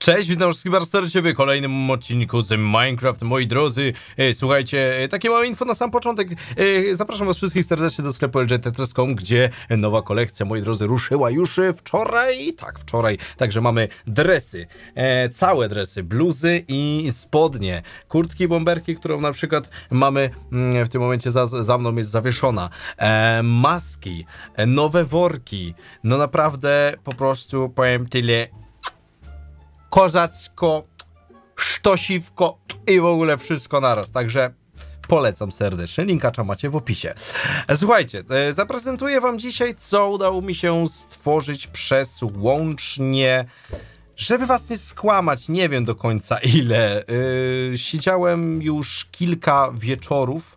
Cześć, witam wszystkich bardzo serdecznie w kolejnym odcinku z Minecraft. Moi drodzy, e, słuchajcie, e, takie małe info na sam początek. E, zapraszam was wszystkich serdecznie do sklepu LGT.com, gdzie nowa kolekcja, moi drodzy, ruszyła już wczoraj. Tak, wczoraj. Także mamy dresy, całe dresy, bluzy i spodnie. Kurtki, bomberki, którą na przykład mamy mm, w tym momencie za, za mną jest zawieszona. Maski, nowe worki. No naprawdę po prostu powiem tyle kozacko, sztosiwko i w ogóle wszystko naraz. Także polecam serdecznie. Linkacza macie w opisie. Słuchajcie, e, zaprezentuję wam dzisiaj, co udało mi się stworzyć przez łącznie... Żeby was nie skłamać, nie wiem do końca ile. Yy, siedziałem już kilka wieczorów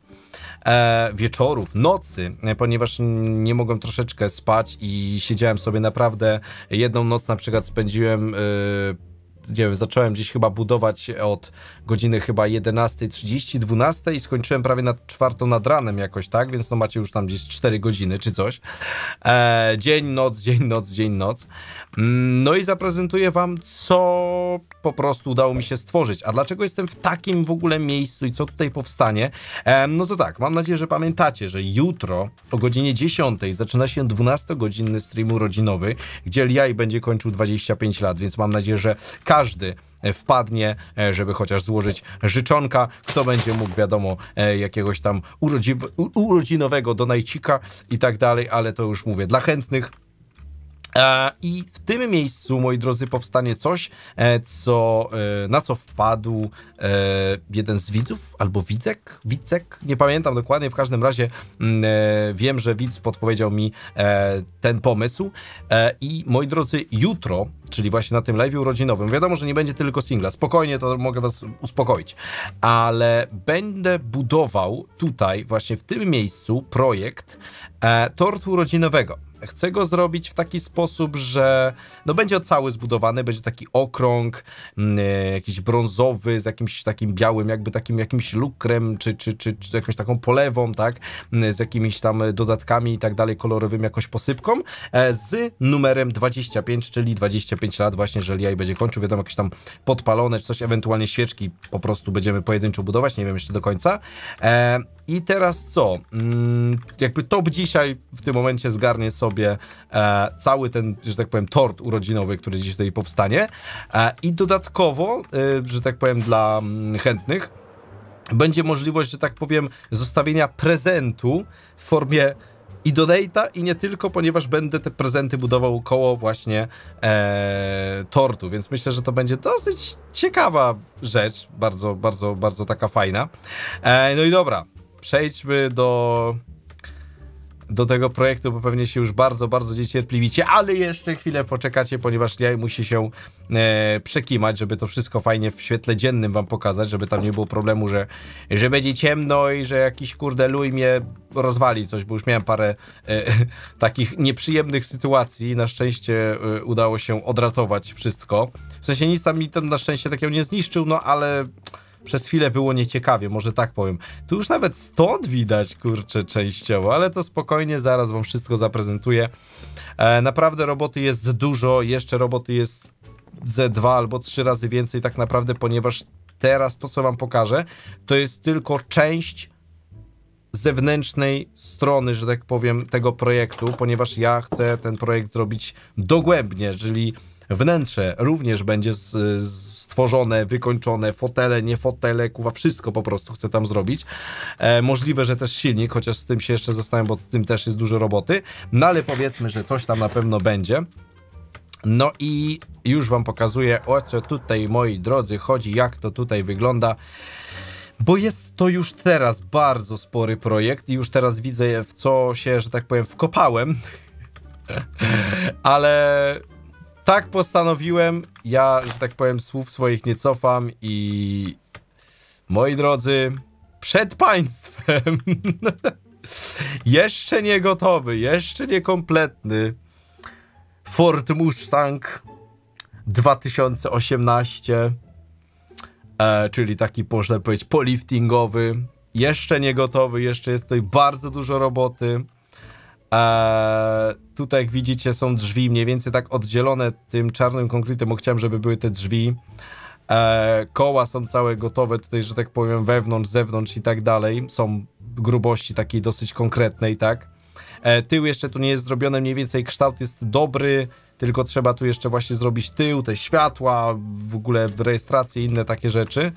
E, wieczorów, nocy, e, ponieważ nie mogłem troszeczkę spać i siedziałem sobie naprawdę jedną noc na przykład spędziłem e, nie wiem, zacząłem gdzieś chyba budować od godziny chyba 11.30, 12.00 i skończyłem prawie na czwartą nad ranem jakoś, tak? Więc no macie już tam gdzieś 4 godziny czy coś. E, dzień, noc, dzień, noc, dzień, noc. Mm, no i zaprezentuję wam, co po prostu udało mi się stworzyć. A dlaczego jestem w takim w ogóle miejscu i co tutaj powstanie? E, no to tak, mam nadzieję, że pamiętacie, że jutro o godzinie 10 zaczyna się 12-godzinny stream urodzinowy, gdzie Liaj będzie kończył 25 lat, więc mam nadzieję, że każdy e, wpadnie, e, żeby chociaż złożyć życzonka. Kto będzie mógł, wiadomo, e, jakiegoś tam urodzi, urodzinowego donajcika i tak dalej, ale to już mówię dla chętnych. E, I w tym miejscu, moi drodzy, powstanie coś, e, co, e, na co wpadł jeden z widzów, albo widzek, widzek, nie pamiętam dokładnie, w każdym razie mm, wiem, że widz podpowiedział mi ten pomysł. I moi drodzy, jutro, czyli właśnie na tym live urodzinowym, wiadomo, że nie będzie tylko singla, spokojnie to mogę was uspokoić, ale będę budował tutaj, właśnie w tym miejscu, projekt tortu urodzinowego. Chcę go zrobić w taki sposób, że no będzie cały zbudowany, będzie taki okrąg, mm, e, jakiś brązowy z jakimś takim białym, jakby takim jakimś lukrem, czy, czy, czy, czy jakąś taką polewą, tak, mm, z jakimiś tam dodatkami i tak dalej, kolorowym jakoś posypką, e, z numerem 25, czyli 25 lat właśnie, jeżeli jaj będzie kończył, wiadomo, jakieś tam podpalone, czy coś, ewentualnie świeczki po prostu będziemy pojedynczo budować, nie wiem jeszcze do końca. E, i teraz co? Mm, jakby top dzisiaj w tym momencie zgarnie sobie e, cały ten, że tak powiem, tort urodzinowy, który dziś tutaj powstanie. E, I dodatkowo, e, że tak powiem, dla mm, chętnych będzie możliwość, że tak powiem, zostawienia prezentu w formie i donate'a i nie tylko, ponieważ będę te prezenty budował koło właśnie e, tortu, więc myślę, że to będzie dosyć ciekawa rzecz, bardzo, bardzo, bardzo taka fajna. E, no i dobra, przejdźmy do do tego projektu, bo pewnie się już bardzo, bardzo niecierpliwicie, ale jeszcze chwilę poczekacie, ponieważ ja musi się e, przekimać, żeby to wszystko fajnie w świetle dziennym wam pokazać, żeby tam nie było problemu, że, że będzie ciemno i że jakiś kurde luj mnie rozwali coś, bo już miałem parę e, takich nieprzyjemnych sytuacji na szczęście e, udało się odratować wszystko. W sensie nic tam mi ten na szczęście takiego nie zniszczył, no ale przez chwilę było nieciekawie, może tak powiem. Tu już nawet stąd widać, kurczę, częściowo, ale to spokojnie, zaraz wam wszystko zaprezentuję. E, naprawdę roboty jest dużo, jeszcze roboty jest ze dwa albo trzy razy więcej tak naprawdę, ponieważ teraz to, co wam pokażę, to jest tylko część zewnętrznej strony, że tak powiem, tego projektu, ponieważ ja chcę ten projekt zrobić dogłębnie, czyli wnętrze również będzie z, z stworzone, wykończone, fotele, nie fotele, kuwa, wszystko po prostu chcę tam zrobić. E, możliwe, że też silnik, chociaż z tym się jeszcze zostałem, bo tym też jest dużo roboty, no ale powiedzmy, że coś tam na pewno będzie. No i już wam pokazuję, o co tutaj, moi drodzy, chodzi, jak to tutaj wygląda bo jest to już teraz bardzo spory projekt i już teraz widzę, w co się, że tak powiem, wkopałem. Ale tak postanowiłem. Ja, że tak powiem, słów swoich nie cofam i... Moi drodzy, przed państwem... jeszcze nie gotowy, jeszcze niekompletny Ford Mustang 2018 e, czyli taki, można powiedzieć, poliftingowy jeszcze nie gotowy, jeszcze jest tutaj bardzo dużo roboty tutaj jak widzicie są drzwi mniej więcej tak oddzielone tym czarnym konkretem, bo chciałem, żeby były te drzwi. E, koła są całe gotowe tutaj, że tak powiem, wewnątrz, zewnątrz i tak dalej. Są grubości takiej dosyć konkretnej, tak? E, tył jeszcze tu nie jest zrobiony, mniej więcej kształt jest dobry, tylko trzeba tu jeszcze właśnie zrobić tył, te światła, w ogóle rejestracje i inne takie rzeczy.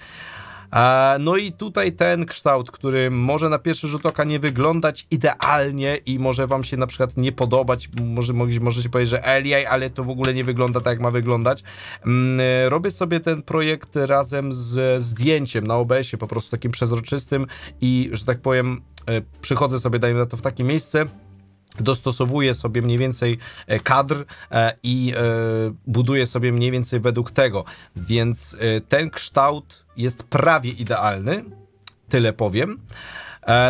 E, no i tutaj ten kształt, który może na pierwszy rzut oka nie wyglądać idealnie i może wam się na przykład nie podobać, może, możecie powiedzieć, że Eliaj, ale to w ogóle nie wygląda tak, jak ma wyglądać. Mm, e, robię sobie ten projekt razem z zdjęciem na OBS-ie, po prostu takim przezroczystym i, że tak powiem, e, przychodzę sobie, dajmy na to, w takie miejsce, dostosowuje sobie mniej więcej e, kadr e, i e, buduje sobie mniej więcej według tego. Więc ten kształt jest prawie idealny, tyle powiem.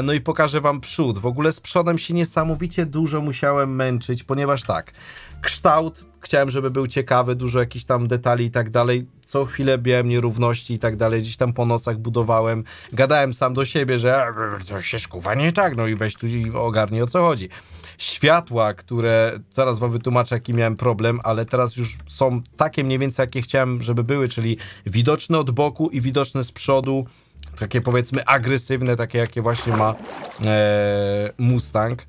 No i pokażę wam przód. W ogóle z przodem się niesamowicie dużo musiałem męczyć, ponieważ tak, kształt chciałem, żeby był ciekawy, dużo jakichś tam detali i tak dalej. Co chwilę miałem nierówności i tak dalej. Gdzieś tam po nocach budowałem, gadałem sam do siebie, że coś się skuwa nie tak, no i weź tu i ogarnij o co chodzi światła, które zaraz wam wytłumaczę, jaki miałem problem, ale teraz już są takie mniej więcej, jakie chciałem, żeby były, czyli widoczne od boku i widoczne z przodu, takie powiedzmy agresywne, takie jakie właśnie ma e, Mustang.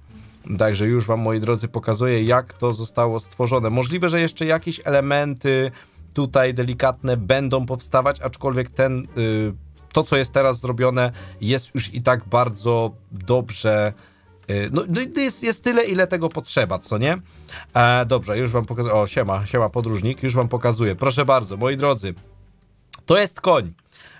Także już wam, moi drodzy, pokazuję, jak to zostało stworzone. Możliwe, że jeszcze jakieś elementy tutaj delikatne będą powstawać, aczkolwiek ten, y, to, co jest teraz zrobione, jest już i tak bardzo dobrze Y, no, no jest, jest tyle, ile tego potrzeba, co nie? E, dobrze, już wam pokazuję. O, siema, siema podróżnik, już wam pokazuję. Proszę bardzo, moi drodzy, to jest koń.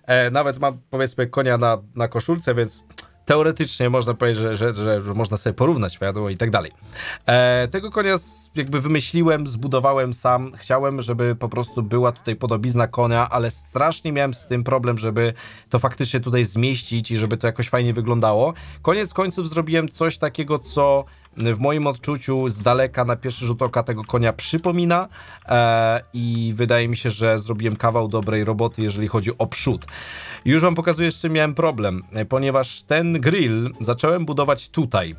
E, nawet mam, powiedzmy, konia na, na koszulce, więc teoretycznie można powiedzieć, że, że, że można sobie porównać, wiadomo, i tak dalej. E, tego konia jakby wymyśliłem, zbudowałem sam. Chciałem, żeby po prostu była tutaj podobizna konia, ale strasznie miałem z tym problem, żeby to faktycznie tutaj zmieścić i żeby to jakoś fajnie wyglądało. Koniec końców zrobiłem coś takiego, co w moim odczuciu z daleka na pierwszy rzut oka tego konia przypomina e, i wydaje mi się, że zrobiłem kawał dobrej roboty, jeżeli chodzi o przód. Już wam pokazuję, z czym miałem problem, e, ponieważ ten grill zacząłem budować tutaj.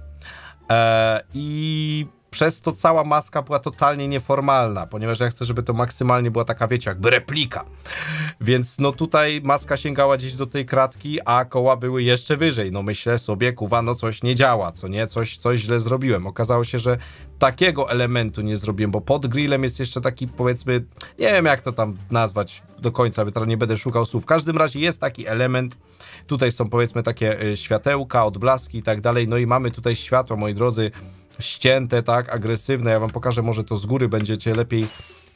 E, I przez to cała maska była totalnie nieformalna, ponieważ ja chcę, żeby to maksymalnie była taka, wiecie, jakby replika. Więc no tutaj maska sięgała gdzieś do tej kratki, a koła były jeszcze wyżej. No myślę sobie, kuwa, no coś nie działa, co nie, coś, coś źle zrobiłem. Okazało się, że takiego elementu nie zrobiłem, bo pod grillem jest jeszcze taki, powiedzmy, nie wiem jak to tam nazwać do końca, bo teraz nie będę szukał słów. W każdym razie jest taki element, tutaj są powiedzmy takie y, światełka, odblaski i tak dalej, no i mamy tutaj światła, moi drodzy, ścięte, tak, agresywne. Ja wam pokażę, może to z góry będziecie lepiej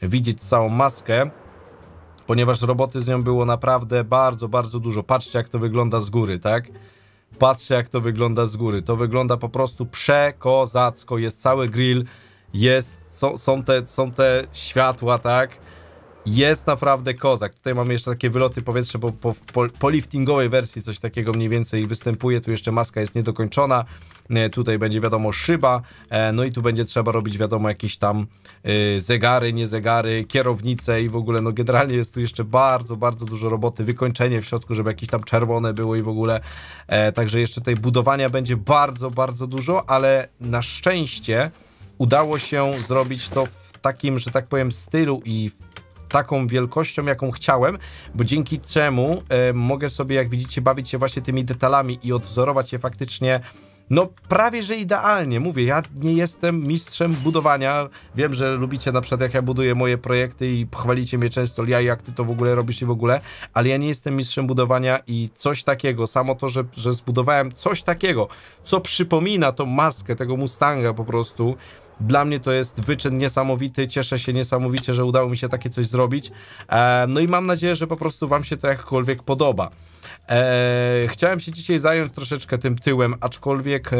widzieć całą maskę, ponieważ roboty z nią było naprawdę bardzo, bardzo dużo. Patrzcie, jak to wygląda z góry, tak? Patrzcie, jak to wygląda z góry. To wygląda po prostu przekozacko. Jest cały grill, jest, są, są, te, są te światła, tak? jest naprawdę kozak. Tutaj mamy jeszcze takie wyloty powietrza, bo po, po, po, liftingowej wersji coś takiego mniej więcej występuje. Tu jeszcze maska jest niedokończona. E, tutaj będzie wiadomo szyba, e, no i tu będzie trzeba robić wiadomo jakieś tam e, zegary, nie zegary, kierownice i w ogóle no generalnie jest tu jeszcze bardzo, bardzo dużo roboty, wykończenie w środku, żeby jakieś tam czerwone było i w ogóle, także jeszcze tutaj budowania będzie bardzo, bardzo dużo, ale na szczęście udało się zrobić to w takim, że tak powiem stylu i w taką wielkością, jaką chciałem, bo dzięki czemu e, mogę sobie, jak widzicie, bawić się właśnie tymi detalami i odwzorować je faktycznie no prawie, że idealnie. Mówię, ja nie jestem mistrzem budowania. Wiem, że lubicie na przykład jak ja buduję moje projekty i chwalicie mnie często, ja jak ty to w ogóle robisz i w ogóle, ale ja nie jestem mistrzem budowania i coś takiego, samo to, że, że zbudowałem coś takiego, co przypomina tą maskę tego Mustanga po prostu, dla mnie to jest wyczyn niesamowity, cieszę się niesamowicie, że udało mi się takie coś zrobić. E, no i mam nadzieję, że po prostu Wam się to jakkolwiek podoba. E, chciałem się dzisiaj zająć troszeczkę tym tyłem, aczkolwiek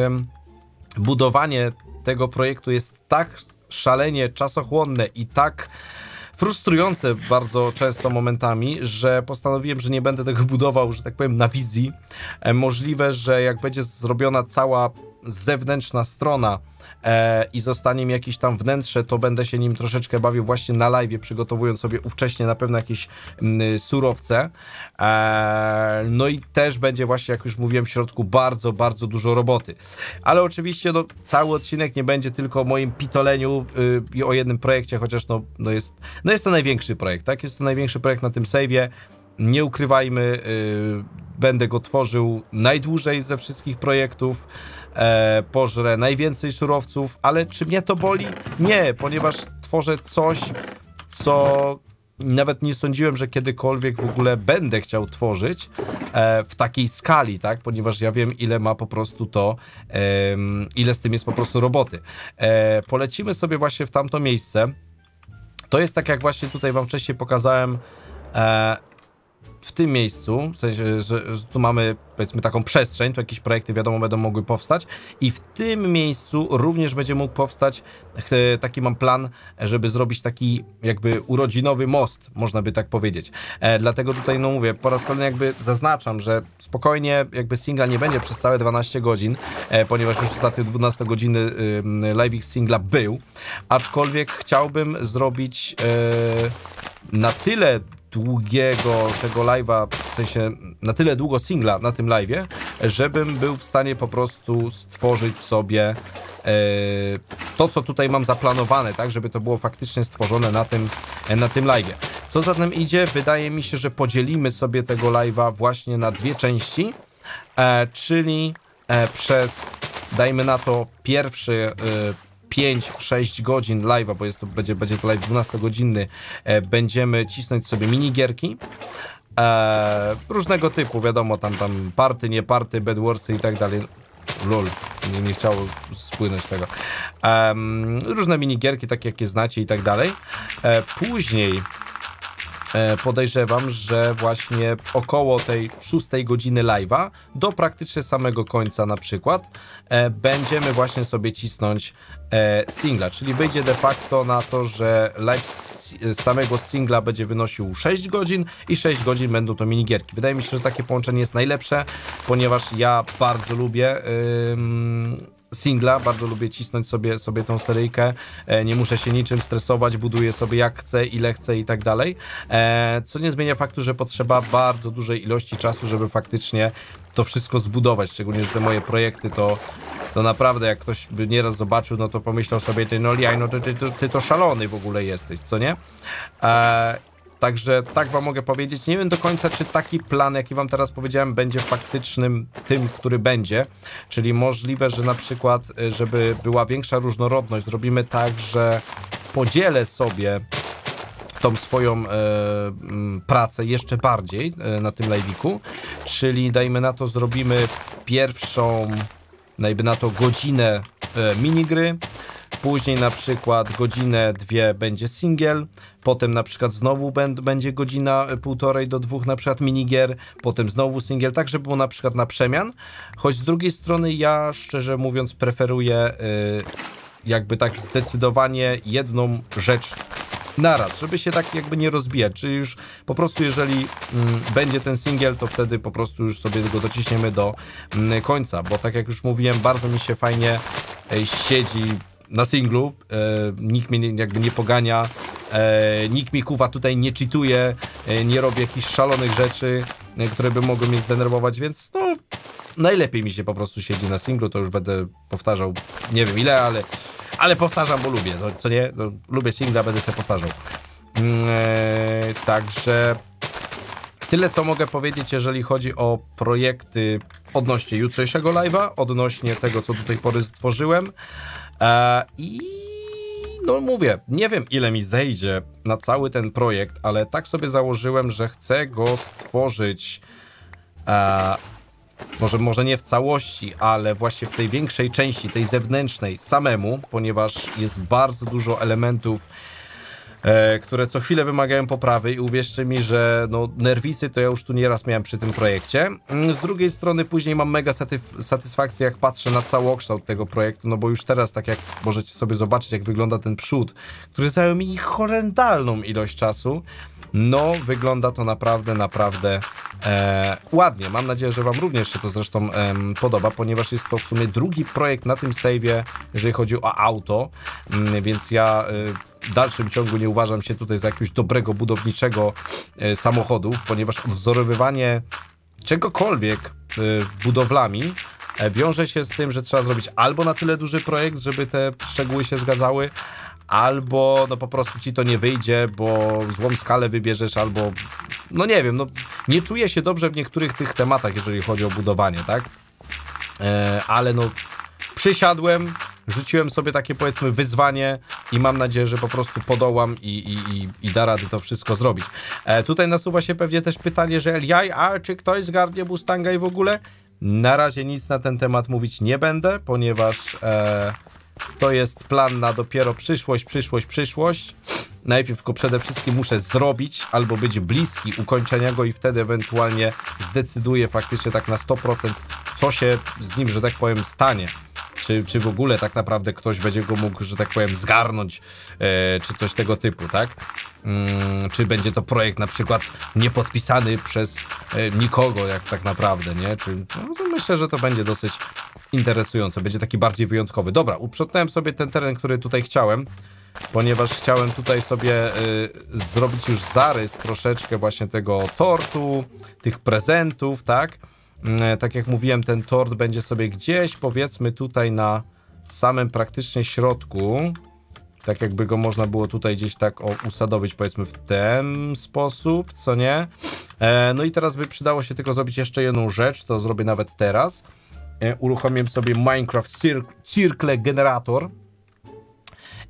budowanie tego projektu jest tak szalenie czasochłonne i tak frustrujące bardzo często momentami, że postanowiłem, że nie będę tego budował, że tak powiem, na wizji. E, możliwe, że jak będzie zrobiona cała zewnętrzna strona e, i zostanie mi jakieś tam wnętrze, to będę się nim troszeczkę bawił właśnie na live, przygotowując sobie ówcześnie na pewno jakieś m, mm, surowce. E, no i też będzie właśnie, jak już mówiłem, w środku bardzo, bardzo dużo roboty. Ale oczywiście no, cały odcinek nie będzie tylko o moim pitoleniu y, i y, o jednym projekcie, chociaż no, no, jest, no jest to największy projekt, tak? Jest to największy projekt na tym save'ie. Nie ukrywajmy, y, będę go tworzył najdłużej ze wszystkich projektów, e, pożrę najwięcej surowców, ale czy mnie to boli? Nie, ponieważ tworzę coś, co nawet nie sądziłem, że kiedykolwiek w ogóle będę chciał tworzyć e, w takiej skali, tak? Ponieważ ja wiem, ile ma po prostu to, e, ile z tym jest po prostu roboty. E, polecimy sobie właśnie w tamto miejsce. To jest tak, jak właśnie tutaj wam wcześniej pokazałem, e, w tym miejscu, w sensie, że, że, tu mamy powiedzmy taką przestrzeń, tu jakieś projekty wiadomo będą mogły powstać i w tym miejscu również będzie mógł powstać, e, taki mam plan, żeby zrobić taki jakby urodzinowy most, można by tak powiedzieć. E, dlatego tutaj, no mówię, po raz kolejny jakby zaznaczam, że spokojnie jakby singla nie będzie przez całe 12 godzin, e, ponieważ już ostatnie 12 godziny e, live singla był, aczkolwiek chciałbym zrobić e, na tyle długiego tego live'a, w sensie na tyle długo singla na tym live'ie, żebym był w stanie po prostu stworzyć sobie e, to, co tutaj mam zaplanowane, tak, żeby to było faktycznie stworzone na tym, e, na tym live'ie. Co zatem idzie, wydaje mi się, że podzielimy sobie tego live'a właśnie na dwie części, e, czyli przez, dajmy na to, pierwszy 5-6 godzin live'a, bo jest to, będzie, będzie to live 12-godzinny, e, będziemy cisnąć sobie minigierki. Eee, różnego typu, wiadomo, tam, tam party, nie party, bedwarsy i tak dalej. Lol, nie, nie chciało spłynąć tego. Eee, różne minigierki, takie jakie znacie i tak dalej. E, później E, podejrzewam, że właśnie około tej szóstej godziny live'a do praktycznie samego końca na przykład e, będziemy właśnie sobie cisnąć e, singla, czyli wyjdzie de facto na to, że live samego singla będzie wynosił 6 godzin i 6 godzin będą to minigierki. Wydaje mi się, że takie połączenie jest najlepsze, ponieważ ja bardzo lubię... Yy singla, bardzo lubię cisnąć sobie, sobie tą seryjkę, e, nie muszę się niczym stresować, buduję sobie jak chcę, ile chcę i tak dalej, e, co nie zmienia faktu, że potrzeba bardzo dużej ilości czasu, żeby faktycznie to wszystko zbudować, szczególnie, że te moje projekty to, to naprawdę jak ktoś by nieraz zobaczył, no to pomyślał sobie, ty no liaj, no ty, ty, ty to szalony w ogóle jesteś, co nie? E, Także tak wam mogę powiedzieć. Nie wiem do końca, czy taki plan, jaki wam teraz powiedziałem, będzie faktycznym tym, który będzie. Czyli możliwe, że na przykład, e, żeby była większa różnorodność, zrobimy tak, że podzielę sobie tą swoją e, pracę jeszcze bardziej e, na tym live'iku, czyli dajmy na to zrobimy pierwszą, dajmy na to godzinę e, minigry, Później na przykład godzinę, dwie będzie singiel, potem na przykład znowu będzie godzina e, półtorej do dwóch na przykład minigier, potem znowu singiel, tak żeby było na przykład na przemian, choć z drugiej strony ja szczerze mówiąc preferuję e, jakby tak zdecydowanie jedną rzecz naraz, żeby się tak jakby nie rozbijać, czyli już po prostu jeżeli mm, będzie ten singiel, to wtedy po prostu już sobie go dociśniemy do mm, końca, bo tak jak już mówiłem, bardzo mi się fajnie e, siedzi na singlu, e, nikt mnie nie, jakby nie pogania, e, nikt mi kuwa tutaj nie czytuje, e, nie robi jakichś szalonych rzeczy, e, które by mogły mnie zdenerwować, więc no najlepiej mi się po prostu siedzi na singlu, to już będę powtarzał nie wiem ile, ale, ale powtarzam, bo lubię, no, co nie? No, lubię singla, będę się powtarzał. Mm, e, także tyle, co mogę powiedzieć, jeżeli chodzi o projekty odnośnie jutrzejszego live'a, odnośnie tego, co do tej pory stworzyłem. E, I no mówię, nie wiem ile mi zejdzie na cały ten projekt, ale tak sobie założyłem, że chcę go stworzyć e, może, może nie w całości, ale właśnie w tej większej części, tej zewnętrznej samemu, ponieważ jest bardzo dużo elementów E, które co chwilę wymagają poprawy i uwierzcie mi, że no, nerwicy to ja już tu nieraz miałem przy tym projekcie. Mm, z drugiej strony później mam mega satyf- satysfakcję, jak patrzę na kształt tego projektu, no bo już teraz, tak jak możecie sobie zobaczyć, jak wygląda ten przód, który zajął mi horrendalną ilość czasu, no, wygląda to naprawdę, naprawdę e, ładnie. Mam nadzieję, że Wam również się to zresztą e, podoba, ponieważ jest to w sumie drugi projekt na tym save'ie, jeżeli chodzi o auto, mm, więc ja... E, w dalszym ciągu nie uważam się tutaj za jakiegoś dobrego budowniczego e, samochodów, ponieważ odwzorowywanie czegokolwiek e, budowlami e, wiąże się z tym, że trzeba zrobić albo na tyle duży projekt, żeby te szczegóły się zgadzały, albo no po prostu ci to nie wyjdzie, bo złą skalę wybierzesz, albo no nie wiem, no nie czuję się dobrze w niektórych tych tematach, jeżeli chodzi o budowanie, tak? ale no przysiadłem, rzuciłem sobie takie powiedzmy wyzwanie i mam nadzieję, że po prostu podołam i, i, i, i da rady to wszystko zrobić. E, tutaj nasuwa się pewnie też pytanie, że LI, a czy ktoś zgarnie Bustanga i w ogóle? Na razie nic na ten temat mówić nie będę, ponieważ e, to jest plan na dopiero przyszłość, przyszłość, przyszłość. Najpierw tylko przede wszystkim muszę zrobić albo być bliski ukończenia go i wtedy ewentualnie zdecyduję faktycznie tak na 100% co się z nim, że tak powiem, stanie czy, czy w ogóle tak naprawdę ktoś będzie go mógł, że tak powiem, zgarnąć, e, czy coś tego typu, tak? Mm, czy będzie to projekt na przykład niepodpisany przez e, nikogo, jak tak naprawdę, nie? Czy, no, myślę, że to będzie dosyć interesujące, będzie taki bardziej wyjątkowy. Dobra, uprzątnąłem sobie ten teren, który tutaj chciałem ponieważ chciałem tutaj sobie y, zrobić już zarys troszeczkę właśnie tego tortu, tych prezentów, tak? Mm, e, tak jak mówiłem, ten tort będzie sobie gdzieś, powiedzmy tutaj na samym praktycznie środku. Tak jakby go można było tutaj gdzieś tak usadowić, powiedzmy w ten sposób, co nie? E, no i teraz by przydało się tylko zrobić jeszcze jedną rzecz, to zrobię nawet teraz. E, uruchomiłem sobie Minecraft Cir Circle Generator.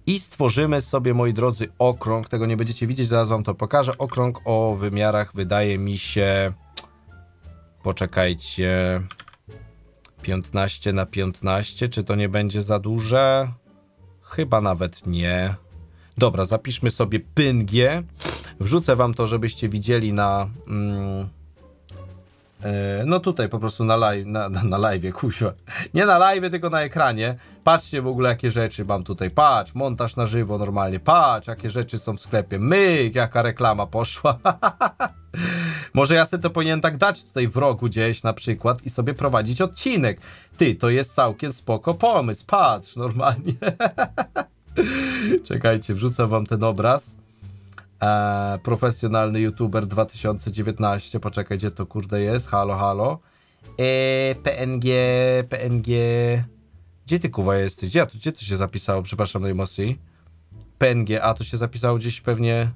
I stworzymy sobie, moi drodzy, okrąg. Tego nie będziecie widzieć, zaraz wam to pokażę. Okrąg o wymiarach wydaje mi się Poczekajcie. 15 na 15, czy to nie będzie za duże? Chyba nawet nie. Dobra, zapiszmy sobie pyngie. Wrzucę wam to, żebyście widzieli na... Mm, E, no tutaj po prostu na live, na, na, na live, kuźwa. Nie na live, tylko na ekranie. Patrzcie w ogóle jakie rzeczy mam tutaj. Patrz, montaż na żywo normalnie. Patrz, jakie rzeczy są w sklepie. Myk, jaka reklama poszła. Może ja sobie to powinien tak dać tutaj w rogu gdzieś na przykład i sobie prowadzić odcinek. Ty, to jest całkiem spoko pomysł. Patrz, normalnie. Czekajcie, wrzucę wam ten obraz e, profesjonalny youtuber 2019, poczekaj, gdzie to kurde jest, halo, halo, e, PNG, PNG, gdzie ty kuwa jesteś, gdzie, gdzie to się zapisało, przepraszam najmocniej, PNG, a to się zapisało gdzieś pewnie,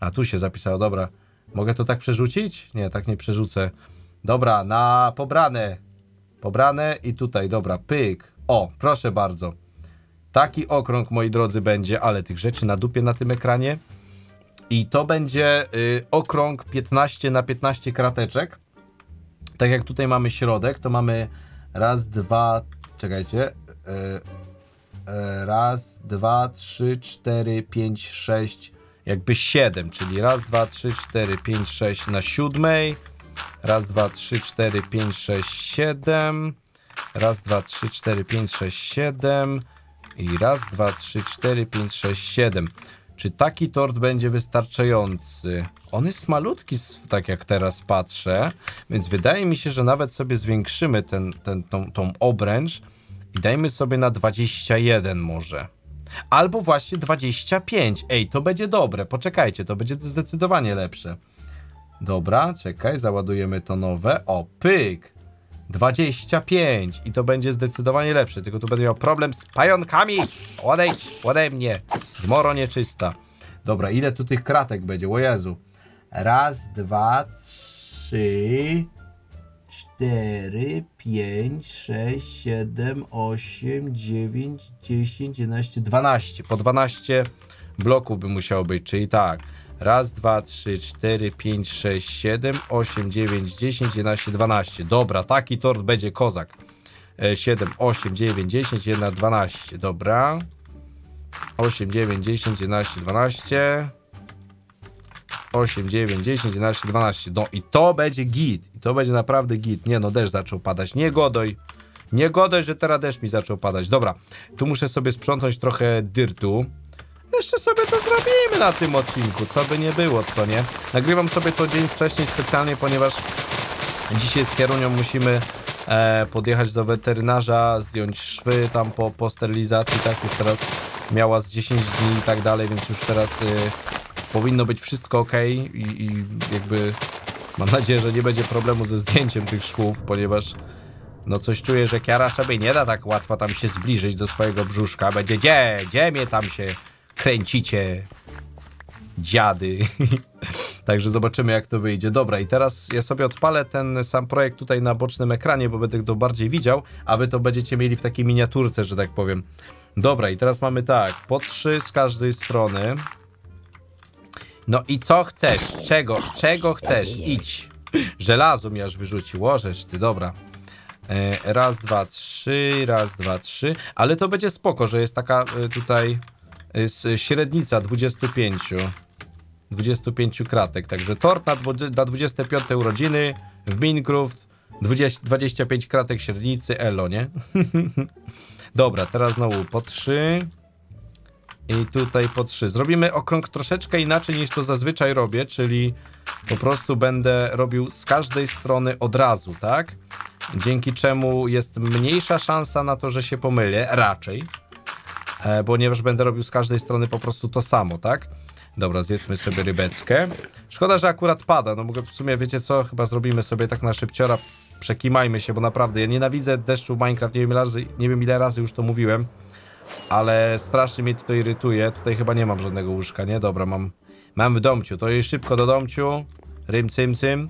a tu się zapisało, dobra, mogę to tak przerzucić? Nie, tak nie przerzucę, dobra, na pobrane, pobrane i tutaj, dobra, pyk, o, proszę bardzo, Taki okrąg, moi drodzy, będzie, ale tych rzeczy na dupie na tym ekranie. I to będzie y, okrąg 15 na 15 krateczek. Tak jak tutaj mamy środek, to mamy raz, dwa, czekajcie. Y, y, raz, dwa, trzy, cztery, pięć, sześć, jakby siedem, czyli raz, dwa, trzy, cztery, pięć, sześć na siódmej, raz, dwa, trzy, cztery, pięć, sześć, siedem, raz, dwa, trzy, cztery, pięć, sześć, siedem i raz, dwa, trzy, cztery, pięć, sześć, siedem. Czy taki tort będzie wystarczający? On jest malutki, tak jak teraz patrzę, więc wydaje mi się, że nawet sobie zwiększymy ten, ten, tą, tą obręcz i dajmy sobie na 21 może. Albo właśnie 25. Ej, to będzie dobre. Poczekajcie, to będzie zdecydowanie lepsze. Dobra, czekaj, załadujemy to nowe. O, pyk. 25 i to będzie zdecydowanie lepsze, tylko tu będę miał problem z pająkami. Odejdź ode mnie. Zmoro nieczysta. Dobra, ile tu tych kratek będzie? O Jezu. Raz, dwa, trzy, cztery, pięć, sześć, siedem, osiem, dziewięć, dziesięć, jedenaście, dwanaście. Po dwanaście bloków by musiało być, czyli tak. Raz, dwa, trzy, cztery, pięć, sześć, siedem, osiem, dziewięć, dziesięć, jedenaście, dwanaście. Dobra, taki tort będzie kozak. E, siedem, osiem, dziewięć, dziesięć, jedna dwanaście. Dobra. Osiem, dziewięć, dziesięć, jedenaście, dwanaście. osiem dziewięć dziesięć jedenaście, dwanaście No i to będzie git. I to będzie naprawdę git. Nie no, deszcz zaczął padać. Nie godoj. Nie godoj, że teraz deszcz mi zaczął padać. Dobra, tu muszę sobie sprzątnąć trochę dyrtu. Jeszcze sobie to zrobimy na tym odcinku, co by nie było, co nie? Nagrywam sobie to dzień wcześniej specjalnie, ponieważ dzisiaj z Kierunią musimy e, podjechać do weterynarza, zdjąć szwy tam po, po sterylizacji, tak już teraz miała z 10 dni i tak dalej, więc już teraz y, powinno być wszystko ok i, i jakby mam nadzieję, że nie będzie problemu ze zdjęciem tych szwów, ponieważ no coś czuję, że Kiara sobie nie da tak łatwo tam się zbliżyć do swojego brzuszka. Będzie, gdzie, gdzie mnie tam się kręcicie dziady. Także zobaczymy, jak to wyjdzie. Dobra, i teraz ja sobie odpalę ten sam projekt tutaj na bocznym ekranie, bo będę go bardziej widział, a wy to będziecie mieli w takiej miniaturce, że tak powiem. Dobra, i teraz mamy tak, po trzy z każdej strony. No i co chcesz? Czego? Czego chcesz? Idź. Żelazo mi aż wyrzuciło, żeż ty, dobra. E, raz, dwa, trzy, raz, dwa, trzy. Ale to będzie spoko, że jest taka e, tutaj Y, średnica 25. 25 kratek, także tort na, na 25 urodziny w Minecraft 20, 25 kratek średnicy elo, nie? Dobra, teraz znowu po 3 i tutaj po 3. Zrobimy okrąg troszeczkę inaczej niż to zazwyczaj robię, czyli po prostu będę robił z każdej strony od razu, tak? Dzięki czemu jest mniejsza szansa na to, że się pomylę, raczej. E, ponieważ będę robił z każdej strony po prostu to samo, tak? Dobra, zjedzmy sobie rybeczkę. Szkoda, że akurat pada, no mogę w sumie, wiecie co, chyba zrobimy sobie tak na szybciora, przekimajmy się, bo naprawdę, ja nienawidzę deszczu w Minecraft, nie wiem ile razy, nie wiem ile razy już to mówiłem, ale strasznie mnie tutaj irytuje, tutaj chyba nie mam żadnego łóżka, nie? Dobra, mam, mam w domciu, to jej szybko do domciu, rym cym cym.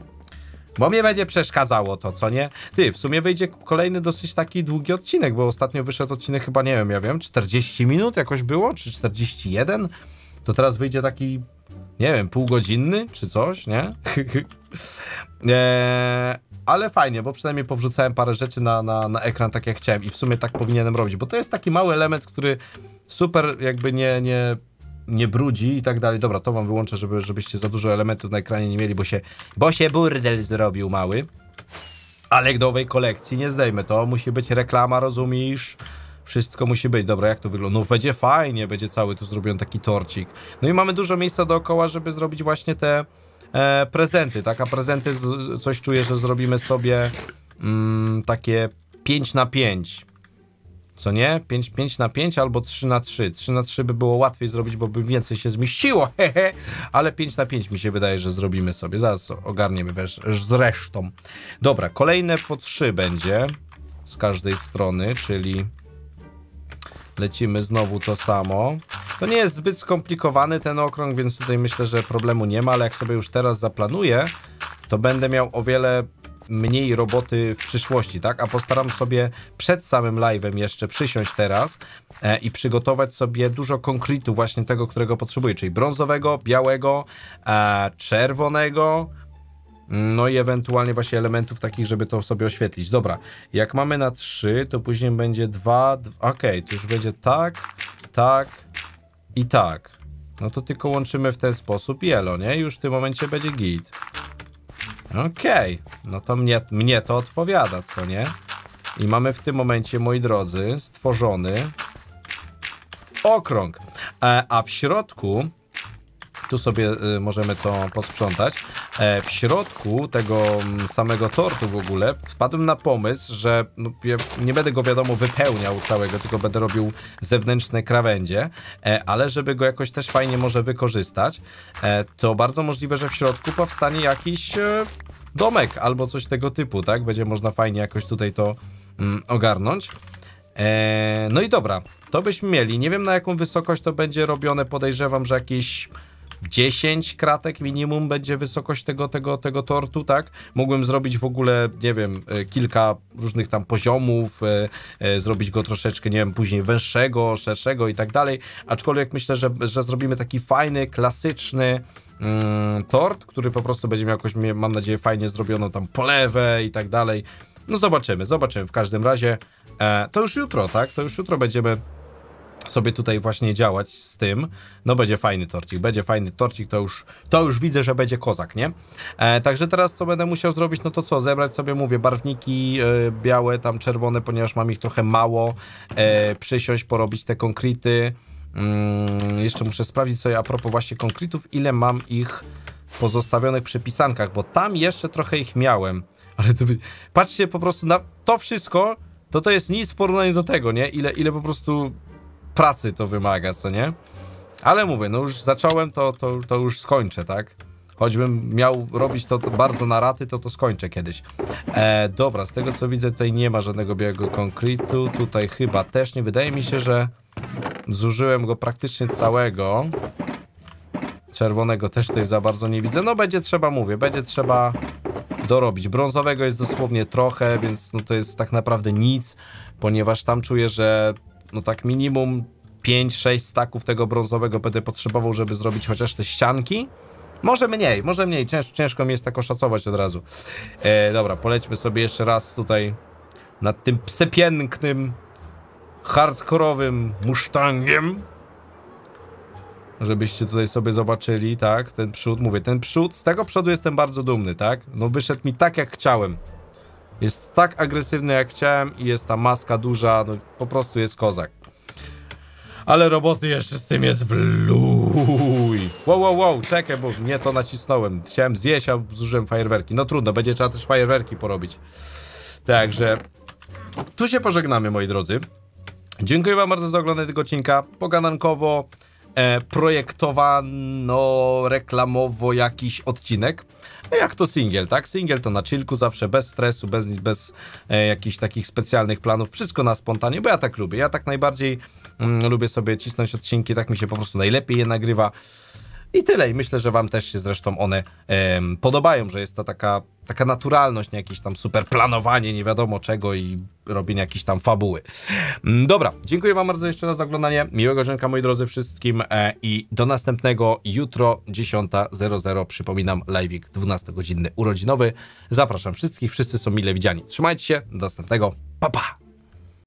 Bo mnie będzie przeszkadzało to, co nie? Ty, w sumie wyjdzie kolejny dosyć taki długi odcinek, bo ostatnio wyszedł odcinek chyba, nie wiem, ja wiem, 40 minut jakoś było, czy 41? To teraz wyjdzie taki, nie wiem, półgodzinny, czy coś, nie? eee, ale fajnie, bo przynajmniej powrzucałem parę rzeczy na, na, na ekran tak jak chciałem i w sumie tak powinienem robić, bo to jest taki mały element, który super jakby nie, nie nie brudzi i tak dalej. Dobra, to wam wyłączę, żeby, żebyście za dużo elementów na ekranie nie mieli, bo się, bo się burdel zrobił mały. Ale owej kolekcji nie zdejmę, to musi być reklama, rozumiesz? Wszystko musi być. Dobra, jak to wygląda? No będzie fajnie, będzie cały tu zrobiony taki torcik. No i mamy dużo miejsca dookoła, żeby zrobić właśnie te e, prezenty, tak? A prezenty, coś czuję, że zrobimy sobie mm, takie 5 na 5 co nie? 5, 5 na 5 albo 3 na 3. 3 na 3 by było łatwiej zrobić, bo by więcej się zmieściło, hehe. ale 5 na 5 mi się wydaje, że zrobimy sobie. Zaraz ogarniemy wiesz, zresztą. Dobra, kolejne po 3 będzie z każdej strony, czyli lecimy znowu to samo. To nie jest zbyt skomplikowany ten okrąg, więc tutaj myślę, że problemu nie ma, ale jak sobie już teraz zaplanuję, to będę miał o wiele mniej roboty w przyszłości, tak? A postaram sobie przed samym live'em jeszcze przysiąść teraz e, i przygotować sobie dużo konkretu właśnie tego, którego potrzebuję, czyli brązowego, białego, e, czerwonego, no i ewentualnie właśnie elementów takich, żeby to sobie oświetlić. Dobra, jak mamy na 3, to później będzie 2, ok, to już będzie tak, tak i tak. No to tylko łączymy w ten sposób i nie? Już w tym momencie będzie git. Okej, okay. no to mnie, mnie to odpowiada, co nie? I mamy w tym momencie, moi drodzy, stworzony okrąg. E, a w środku tu sobie y, możemy to posprzątać. E, w środku tego mm, samego tortu w ogóle wpadłem na pomysł, że no, ja nie będę go wiadomo wypełniał całego, tylko będę robił zewnętrzne krawędzie, e, ale żeby go jakoś też fajnie może wykorzystać, e, to bardzo możliwe, że w środku powstanie jakiś e, domek albo coś tego typu, tak? Będzie można fajnie jakoś tutaj to mm, ogarnąć. E, no i dobra, to byśmy mieli. Nie wiem na jaką wysokość to będzie robione, podejrzewam, że jakieś 10 kratek minimum będzie wysokość tego, tego, tego tortu, tak? mogłem zrobić w ogóle, nie wiem, e, kilka różnych tam poziomów, e, e, zrobić go troszeczkę, nie wiem, później węższego, szerszego i tak dalej, aczkolwiek myślę, że, że zrobimy taki fajny, klasyczny, Mm, tort, który po prostu będzie miał jakoś, mam nadzieję, fajnie zrobioną tam polewę i tak dalej. No zobaczymy, zobaczymy. W każdym razie e, to już jutro, tak? To już jutro będziemy sobie tutaj właśnie działać z tym, no będzie fajny torcik, będzie fajny torcik, to już, to już widzę, że będzie kozak, nie? E, także teraz co będę musiał zrobić, no to co, zebrać sobie, mówię, barwniki e, białe, tam czerwone, ponieważ mam ich trochę mało, e, przysiąść, porobić te konkrety, mm, jeszcze muszę sprawdzić sobie a propos właśnie konkretów, ile mam ich pozostawionych przy pisankach, bo tam jeszcze trochę ich miałem, ale to, patrzcie po prostu na to wszystko, to to jest nic w porównaniu do tego, nie? Ile, ile po prostu pracy to wymaga, co nie? Ale mówię, no już zacząłem, to, to, to już skończę, tak? Choćbym miał robić to bardzo na raty, to to skończę kiedyś. E, dobra, z tego co widzę, tutaj nie ma żadnego białego konkretu. Tutaj chyba też nie. Wydaje mi się, że zużyłem go praktycznie całego. Czerwonego też tutaj za bardzo nie widzę. No będzie trzeba, mówię, będzie trzeba dorobić. Brązowego jest dosłownie trochę, więc no to jest tak naprawdę nic, ponieważ tam czuję, że no tak minimum 5-6 staków tego brązowego będę potrzebował, żeby zrobić chociaż te ścianki. Może mniej, może mniej, Cięż, ciężko mi jest tak oszacować od razu. E, dobra, polećmy sobie jeszcze raz tutaj nad tym przepięknym, hardkorowym Mustangiem. Żebyście tutaj sobie zobaczyli, tak, ten przód, mówię, ten przód, z tego przodu jestem bardzo dumny, tak? No wyszedł mi tak jak chciałem. Jest tak agresywny jak chciałem i jest ta maska duża, no po prostu jest kozak. Ale roboty jeszcze z tym jest w luj. Wow, wow, wow, czekaj, bo nie to nacisnąłem. Chciałem zjeść, a zużyłem fajerwerki. No trudno, będzie trzeba też fajerwerki porobić. Także tu się pożegnamy, moi drodzy. Dziękuję wam bardzo za oglądanie tego odcinka. Poganankowo e, projektowano reklamowo jakiś odcinek. No jak to single, tak? Single to na chilku zawsze, bez stresu, bez, bez e, jakichś takich specjalnych planów, wszystko na spontanie, bo ja tak lubię. Ja tak najbardziej mm, lubię sobie cisnąć odcinki, tak mi się po prostu najlepiej je nagrywa. I tyle. I myślę, że wam też się zresztą one podobają, że jest to taka, taka naturalność, nie jakieś tam super planowanie, nie wiadomo czego i robienie jakiejś tam fabuły. Mm, dobra, dziękuję wam bardzo jeszcze raz za oglądanie. Miłego żenka, moi drodzy, wszystkim e, i do następnego jutro 10.00. Przypominam, live'ik 12-godzinny urodzinowy. Zapraszam wszystkich, wszyscy są mile widziani. Trzymajcie się, do następnego, pa pa!